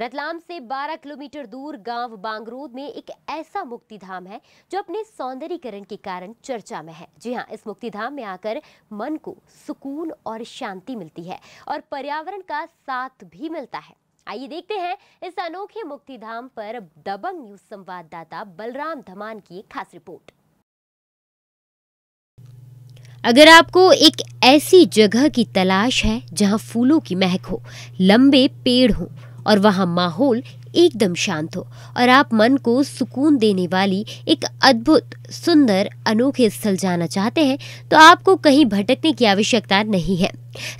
रतलाम से 12 किलोमीटर दूर गांव बांगरूद में एक ऐसा मुक्ति धाम है जो अपने सौंदर्यीकरण के कारण चर्चा में है जी हाँ इस मुक्ति धाम में आकर मन को सुकून और शांति मिलती है और पर्यावरण का साथ भी मिलता है आइए देखते हैं इस अनोखे मुक्ति धाम पर दबंग न्यूज संवाददाता बलराम धमान की खास रिपोर्ट अगर आपको एक ऐसी जगह की तलाश है जहां फूलों की महक हो लंबे पेड़ हों और वहाँ माहौल एकदम शांत हो और आप मन को सुकून देने वाली एक अद्भुत सुंदर अनोखे स्थल जाना चाहते हैं तो आपको कहीं भटकने की आवश्यकता नहीं है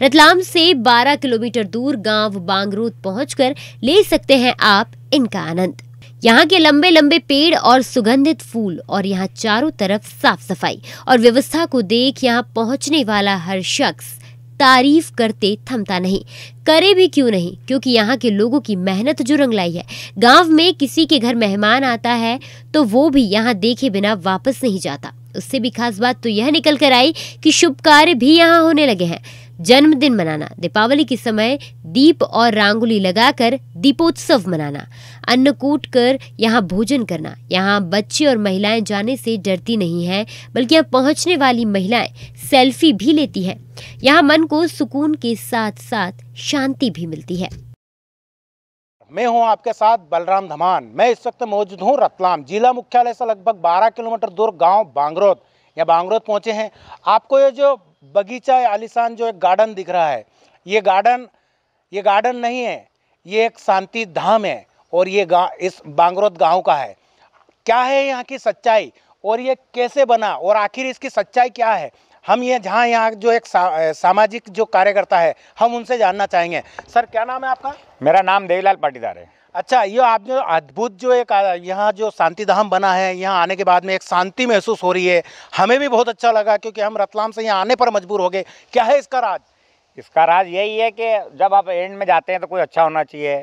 रतलाम से 12 किलोमीटर दूर गांव बांगरूद पहुंचकर ले सकते हैं आप इनका आनंद यहाँ के लंबे लंबे पेड़ और सुगंधित फूल और यहाँ चारों तरफ साफ सफाई और व्यवस्था को देख यहाँ पहुँचने वाला हर शख्स तारीफ करते थमता नहीं करे भी क्यों नहीं क्योंकि यहाँ के लोगों की मेहनत जो रंग लाई है गांव में किसी के घर मेहमान आता है तो वो भी यहाँ देखे बिना वापस नहीं जाता उससे भी खास बात तो यह निकल कर आई कि शुभ कार्य भी यहाँ होने लगे हैं जन्मदिन मनाना दीपावली के समय दीप और रंगोली लगाकर दीपोत्सव मनाना अन्न कूट कर यहाँ भोजन करना यहाँ बच्चे और महिलाएं जाने से डरती नहीं है बल्कि यहाँ पहुंचने वाली महिलाएं सेल्फी भी लेती हैं यहाँ मन को सुकून के साथ साथ शांति भी मिलती है मैं हूं आपके साथ बलराम धमान मैं इस वक्त मौजूद हूं रतलाम जिला मुख्यालय से लगभग 12 किलोमीटर दूर गांव बांगरोद या बांगरोद पहुंचे हैं आपको ये जो बगीचा आलिशान जो एक गार्डन दिख रहा है ये गार्डन ये गार्डन नहीं है ये एक शांति धाम है और ये गा इस बांगरोत गांव का है क्या है यहाँ की सच्चाई और ये कैसे बना और आखिर इसकी सच्चाई क्या है हम ये जहाँ यहाँ जो एक सा, सामाजिक जो कार्यकर्ता है हम उनसे जानना चाहेंगे सर क्या नाम है आपका मेरा नाम देवीलाल पाटीदार है अच्छा ये आप जो अद्भुत जो एक यहाँ जो शांति धाम बना है यहाँ आने के बाद में एक शांति महसूस हो रही है हमें भी बहुत अच्छा लगा क्योंकि हम रतलाम से यहाँ आने पर मजबूर हो गए क्या है इसका राज इसका राज यही है कि जब आप एंड में जाते हैं तो कोई अच्छा होना चाहिए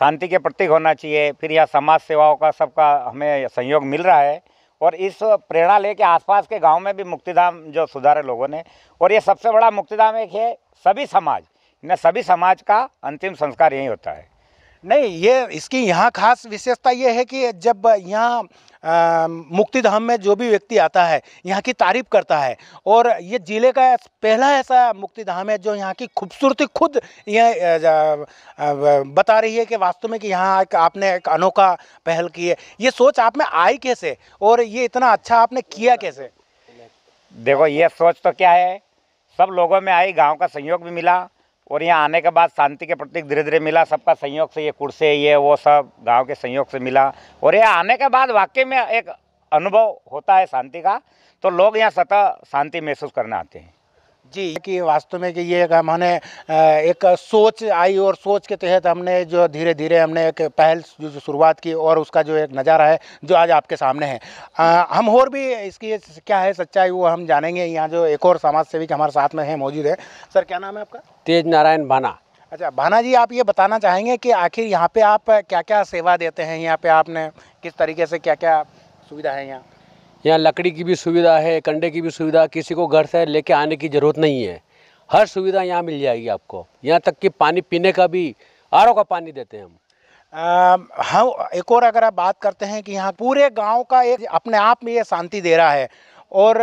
शांति के प्रतीक होना चाहिए फिर यहाँ समाज सेवाओं का सबका हमें सहयोग मिल रहा है और इस प्रेरणा लेके आसपास के गांव में भी मुक्तिधाम जो सुधारे लोगों ने और ये सबसे बड़ा मुक्तिधाम एक है सभी समाज न सभी समाज का अंतिम संस्कार यही होता है नहीं ये इसकी यहाँ खास विशेषता ये है कि जब यहाँ मुक्ति धाम में जो भी व्यक्ति आता है यहाँ की तारीफ करता है और ये ज़िले का पहला ऐसा मुक्ति धाम है जो यहाँ की खूबसूरती खुद यह बता रही है कि वास्तव में कि यहाँ एक आपने एक अनोखा पहल की है ये सोच आप में आई कैसे और ये इतना अच्छा आपने किया कैसे देखो ये सोच तो क्या है सब लोगों में आई गाँव का सहयोग भी मिला और यहाँ आने के बाद शांति के प्रतीक धीरे धीरे मिला सबका संयोग से ये कुर्से ये वो सब गांव के संयोग से मिला और यहाँ आने के बाद वाकई में एक अनुभव होता है शांति का तो लोग यहाँ सतह शांति महसूस करने आते हैं जी कि वास्तव में कि ये हमने एक सोच आई और सोच के तहत हमने जो धीरे धीरे हमने एक पहल जो शुरुआत की और उसका जो एक नज़ारा है जो आज आपके सामने है आ, हम और भी इसकी क्या है सच्चाई वो हम जानेंगे यहाँ जो एक और समाज सेवी हमारे साथ में है मौजूद है सर क्या नाम है आपका तेज नारायण भाना अच्छा भाना जी आप ये बताना चाहेंगे कि आखिर यहाँ पर आप क्या क्या सेवा देते हैं यहाँ पर आपने किस तरीके से क्या क्या सुविधा है यहाँ यहाँ लकड़ी की भी सुविधा है कंडे की भी सुविधा किसी को घर से लेके आने की ज़रूरत नहीं है हर सुविधा यहाँ मिल जाएगी आपको यहाँ तक कि पानी पीने का भी आर का पानी देते हैं हम हम हाँ, एक और अगर आप बात करते हैं कि यहाँ पूरे गांव का एक अपने आप में ये शांति दे रहा है और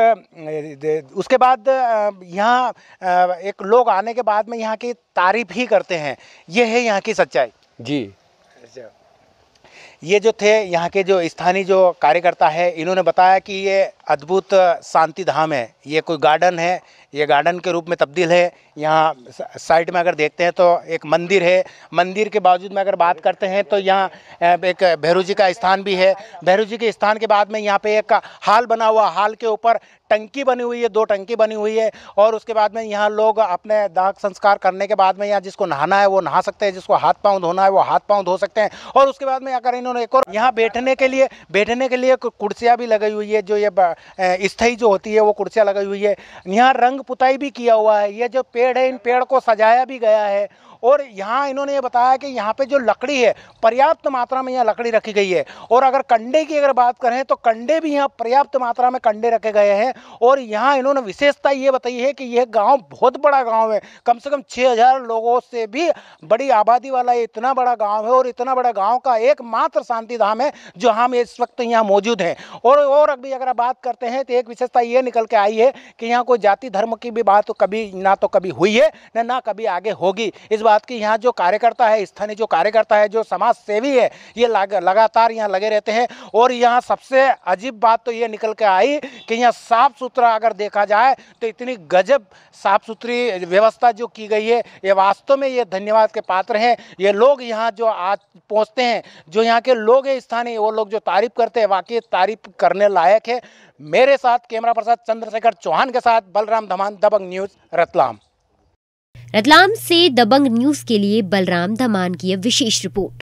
उसके बाद यहाँ एक लोग आने के बाद में यहाँ की तारीफ ही करते हैं ये है यहाँ की सच्चाई जी अच्छा। ये जो थे यहाँ के जो स्थानीय जो कार्यकर्ता है इन्होंने बताया कि ये अद्भुत शांति धाम है ये कोई गार्डन है ये गार्डन के रूप में तब्दील है यहाँ साइड में अगर देखते हैं तो एक मंदिर है मंदिर के बावजूद में अगर बात करते हैं तो यहाँ एक भैरू जी का स्थान भी है भैरू जी के स्थान के बाद में यहाँ पे एक हाल बना हुआ हाल के ऊपर टंकी बनी हुई है दो टंकी बनी हुई है और उसके बाद में यहाँ लोग अपने दाग संस्कार करने के बाद में यहाँ जिसको नहाना है वो नहा सकते हैं जिसको हाथ पाँव धोना है वो हाथ पाँव धो सकते हैं और उसके बाद में अगर इन्होंने एक और यहाँ बैठने के लिए बैठने के लिए कुर्सियाँ भी लगी हुई है जो ये स्थाई जो होती है वो कुर्सियाँ लगाई हुई है यहाँ रंग पुताई भी किया हुआ है ये जो पेड़ है इन पेड़ को सजाया भी गया है और यहाँ इन्होंने ये बताया कि यहाँ पे जो लकड़ी है पर्याप्त मात्रा में यहाँ लकड़ी रखी गई है और अगर कंडे की अगर बात करें तो कंडे भी यहाँ पर्याप्त मात्रा में कंडे रखे गए हैं और यहाँ इन्होंने विशेषता ये बताई है कि यह गाँव बहुत बड़ा गाँव है कम से कम छः लोगों से भी बड़ी आबादी वाला ये इतना बड़ा गाँव है और इतना बड़ा गाँव का एकमात्र शांति धाम है जो हम इस वक्त यहाँ मौजूद हैं और और अभी अगर बात करते हैं तो एक विशेषता ये निकल के आई है कि यहाँ कोई जाति धर्म की भी बात कभी ना तो कभी हुई है ना ना कभी आगे होगी इस बात की यहाँ जो कार्यकर्ता है स्थानीय जो कार्यकर्ता है जो समाज सेवी है ये लगातार यहाँ लगे रहते हैं और यहाँ सबसे अजीब बात तो ये निकल के आई कि यहाँ साफ सुथरा अगर देखा जाए तो इतनी गजब साफ सुथरी व्यवस्था जो की गई है ये वास्तव में ये धन्यवाद के पात्र हैं ये लोग यहाँ जो आज पहुँचते हैं जो यहाँ के लोग हैं स्थानीय वो लोग जो तारीफ करते हैं वाकई तारीफ करने लायक है मेरे साथ कैमरा पर्सन चंद्रशेखर चौहान के साथ बलराम धमान दबंग न्यूज़ रतलाम रतलाम से दबंग न्यूज के लिए बलराम धमान की विशेष रिपोर्ट